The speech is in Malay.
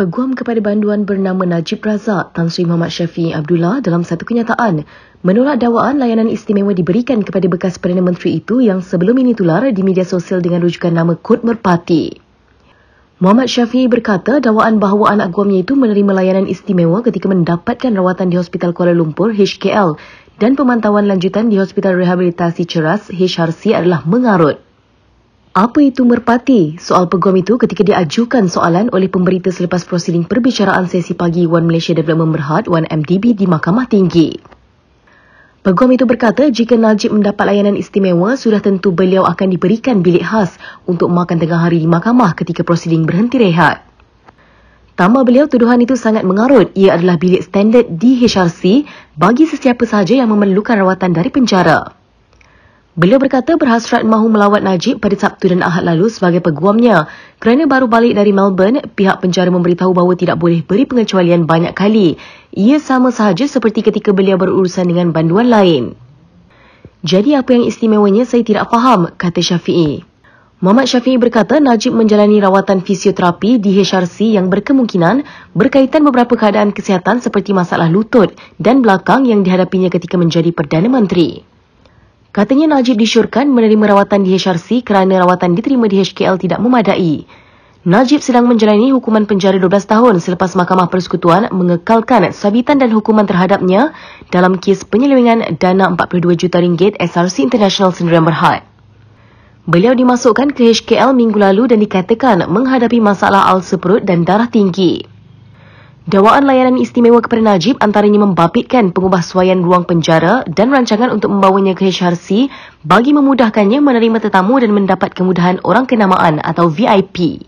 peguam kepada banduan bernama Najib Razak Tan Sri Muhammad Syafiq Abdullah dalam satu kenyataan menolak dakwaan layanan istimewa diberikan kepada bekas Perdana Menteri itu yang sebelum ini tular di media sosial dengan rujukan nama Kod Merpati. Muhammad Syafiq berkata dakwaan bahawa anak guamnya itu menerima layanan istimewa ketika mendapatkan rawatan di Hospital Kuala Lumpur HKL dan pemantauan lanjutan di Hospital Rehabilitasi Ceras HRC adalah mengarut. Apa itu merpati? Soal peguam itu ketika diajukan soalan oleh pemberita selepas prosiding perbicaraan sesi pagi One Malaysia Development Berhad 1MDB di Mahkamah Tinggi. Peguam itu berkata jika Najib mendapat layanan istimewa, sudah tentu beliau akan diberikan bilik khas untuk makan tengah hari di mahkamah ketika prosiding berhenti rehat. Tambah beliau, tuduhan itu sangat mengarut. Ia adalah bilik standard di HRC bagi sesiapa sahaja yang memerlukan rawatan dari penjara. Beliau berkata berhasrat mahu melawat Najib pada Sabtu dan Ahad lalu sebagai peguamnya. Kerana baru balik dari Melbourne, pihak penjara memberitahu bahawa tidak boleh beri pengecualian banyak kali. Ia sama sahaja seperti ketika beliau berurusan dengan banduan lain. Jadi apa yang istimewanya saya tidak faham, kata Syafi'i. Muhammad Syafi'i berkata Najib menjalani rawatan fisioterapi di HRC yang berkemungkinan berkaitan beberapa keadaan kesihatan seperti masalah lutut dan belakang yang dihadapinya ketika menjadi Perdana Menteri. Katanya Najib disyorkan menerima rawatan di HRC kerana rawatan diterima di HKL tidak memadai. Najib sedang menjalani hukuman penjara 12 tahun selepas Mahkamah Persekutuan mengekalkan sabitan dan hukuman terhadapnya dalam kes penyelewengan dana 42 juta ringgit SRC International Sdn Bhd. Beliau dimasukkan ke HKL minggu lalu dan dikatakan menghadapi masalah alsa perut dan darah tinggi. Dawaan layanan istimewa kepada Najib antaranya membabitkan pengubahsuaian ruang penjara dan rancangan untuk membawanya ke HRC bagi memudahkannya menerima tetamu dan mendapat kemudahan orang kenamaan atau VIP.